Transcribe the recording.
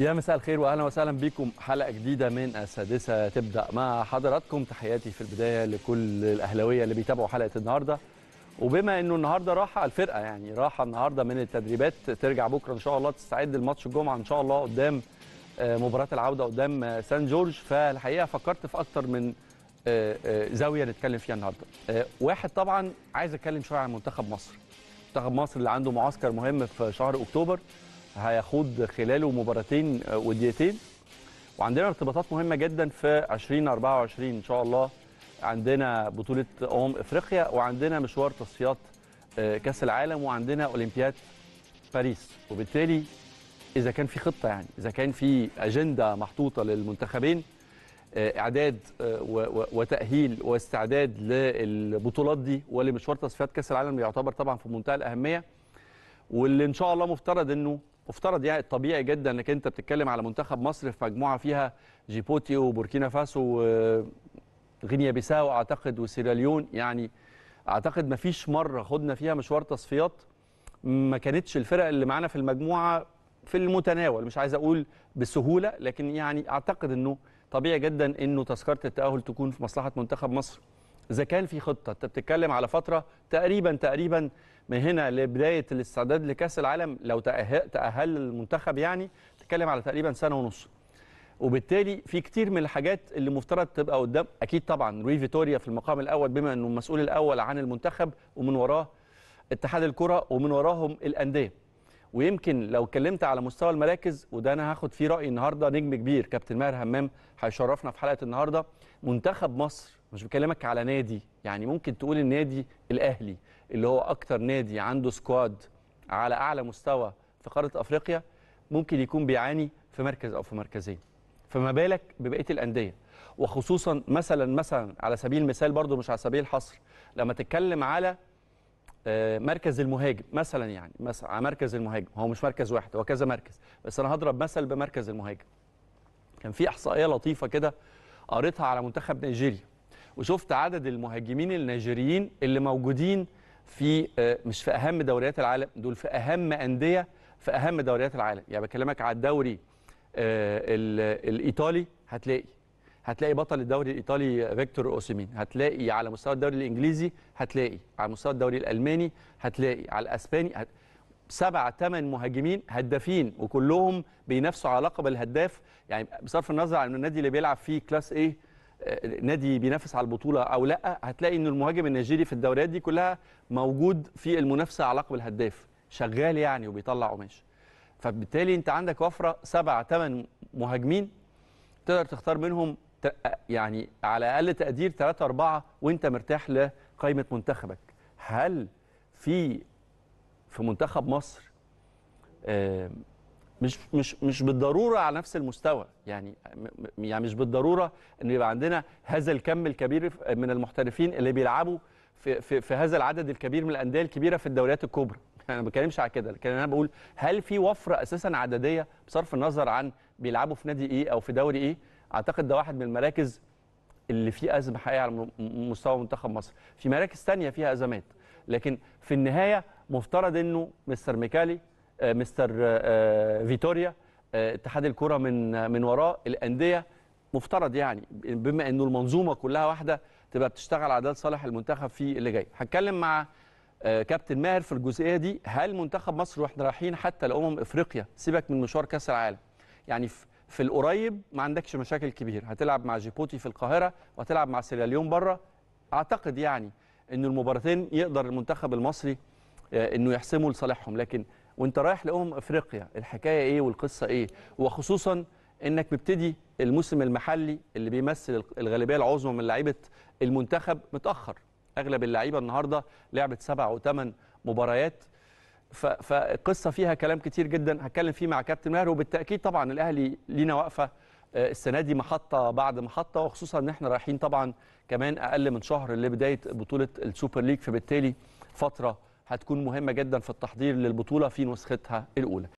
يا مساء الخير واهلا وسهلا بكم حلقه جديده من السادسه تبدا مع حضراتكم تحياتي في البدايه لكل الاهلاويه اللي بيتابعوا حلقه النهارده وبما انه النهارده راحه الفرقه يعني راحه النهارده من التدريبات ترجع بكره ان شاء الله تستعد لماتش الجمعه ان شاء الله قدام آه، مباراه العوده قدام آه، سان جورج فالحقيقه فكرت في اكتر من آه، زاويه نتكلم فيها النهارده واحد طبعا عايز اتكلم شويه عن منتخب مصر منتخب مصر اللي عنده معسكر مهم في شهر اكتوبر هيخوض خلاله مباراتين آه، وديتين وعندنا ارتباطات مهمه جدا في 2024 ان شاء الله عندنا بطوله امم افريقيا وعندنا مشوار تصفيات آه، كاس العالم وعندنا اولمبياد باريس وبالتالي اذا كان في خطه يعني اذا كان في اجنده محطوطه للمنتخبين آه، اعداد وتاهيل واستعداد للبطولات دي ولمشوار تصفيات كاس العالم يعتبر طبعا في منتهى الاهميه واللي ان شاء الله مفترض انه مفترض يعني الطبيعي جدا انك انت بتتكلم على منتخب مصر في مجموعه فيها جيبوتي وبوركينا فاسو وغينيا بيساو اعتقد وسيراليون يعني اعتقد ما فيش مره خدنا فيها مشوار تصفيات ما كانتش الفرق اللي معانا في المجموعه في المتناول مش عايز اقول بسهوله لكن يعني اعتقد انه طبيعي جدا انه تذكره التاهل تكون في مصلحه منتخب مصر اذا كان في خطه انت بتتكلم على فتره تقريبا تقريبا من هنا لبدايه الاستعداد لكاس العالم لو تاهل, المنتخب يعني تتكلم على تقريبا سنه ونص وبالتالي في كتير من الحاجات اللي مفترض تبقى قدام اكيد طبعا روي فيتوريا في المقام الاول بما انه المسؤول الاول عن المنتخب ومن وراه اتحاد الكره ومن وراهم الانديه ويمكن لو اتكلمت على مستوى المراكز وده انا هاخد فيه راي النهارده نجم كبير كابتن ماهر همام هيشرفنا في حلقه النهارده منتخب مصر مش بكلمك على نادي يعني ممكن تقول النادي الاهلي اللي هو اكتر نادي عنده سكواد على اعلى مستوى في قاره افريقيا ممكن يكون بيعاني في مركز او في مركزين فما بالك ببقيه الانديه وخصوصا مثلا مثلا على سبيل المثال برضو مش على سبيل الحصر لما تتكلم على آه، مركز المهاجم مثلا يعني مثلا على مركز المهاجم هو مش مركز واحد هو كذا مركز بس انا هضرب مثل بمركز المهاجم كان في احصائيه لطيفه كده قريتها على منتخب نيجيريا وشفت عدد المهاجمين النيجيريين اللي موجودين في آه، مش في اهم دوريات العالم دول في اهم انديه في اهم دوريات العالم يعني بكلمك على الدوري آه، الايطالي هتلاقي هتلاقي بطل الدوري الايطالي فيكتور اوسيمين هتلاقي على مستوى الدوري الانجليزي هتلاقي على مستوى الدوري الالماني هتلاقي على الاسباني هت... سبع ثمان مهاجمين هدافين وكلهم بينافسوا على لقب الهداف يعني بصرف النظر عن النادي اللي بيلعب فيه كلاس ايه نادي بينافس على البطوله او لا هتلاقي ان المهاجم النيجيري في الدوريات دي كلها موجود في المنافسه على لقب الهداف شغال يعني وبيطلع قماش فبالتالي انت عندك وفره سبع ثمان مهاجمين تقدر تختار منهم يعني على اقل تقدير ثلاثة أربعة وانت مرتاح لقائمه منتخبك هل في في منتخب مصر مش مش مش بالضروره على نفس المستوى يعني يعني مش بالضروره ان يبقى عندنا هذا الكم الكبير من المحترفين اللي بيلعبوا في في, في هذا العدد الكبير من الانديه الكبيره في الدوريات الكبرى انا ما بتكلمش على كده لكن انا بقول هل في وفره اساسا عدديه بصرف النظر عن بيلعبوا في نادي ايه او في دوري ايه اعتقد ده واحد من المراكز اللي فيه ازمه حقيقيه على مستوى منتخب مصر في مراكز ثانيه فيها ازمات لكن في النهايه مفترض انه مستر ميكالي آه، مستر آه، آه، فيتوريا اتحاد الكره من من وراه الانديه مفترض يعني بما انه المنظومه كلها واحده تبقى بتشتغل على ده المنتخب في اللي جاي هتكلم مع كابتن ماهر في الجزئيه دي هل منتخب مصر واحنا رايحين حتى لامم افريقيا سيبك من مشوار كاس العالم يعني في القريب ما عندكش مشاكل كبيره هتلعب مع جيبوتي في القاهره وهتلعب مع سيراليون بره اعتقد يعني ان المباراتين يقدر المنتخب المصري انه يحسموا لصالحهم لكن وانت رايح لامم افريقيا الحكايه ايه والقصه ايه وخصوصا انك مبتدي الموسم المحلي اللي بيمثل الغالبيه العظمى من لعيبه المنتخب متاخر اغلب اللعيبه النهارده لعبت سبع وثمان مباريات فالقصه فيها كلام كتير جدا هتكلم فيه مع كابتن ماهر وبالتاكيد طبعا الاهلي لينا واقفه آه، السنه دي محطه بعد محطه وخصوصا ان احنا رايحين طبعا كمان اقل من شهر لبدايه بطوله السوبر ليج فبالتالي فتره هتكون مهمه جدا في التحضير للبطوله في نسختها الاولى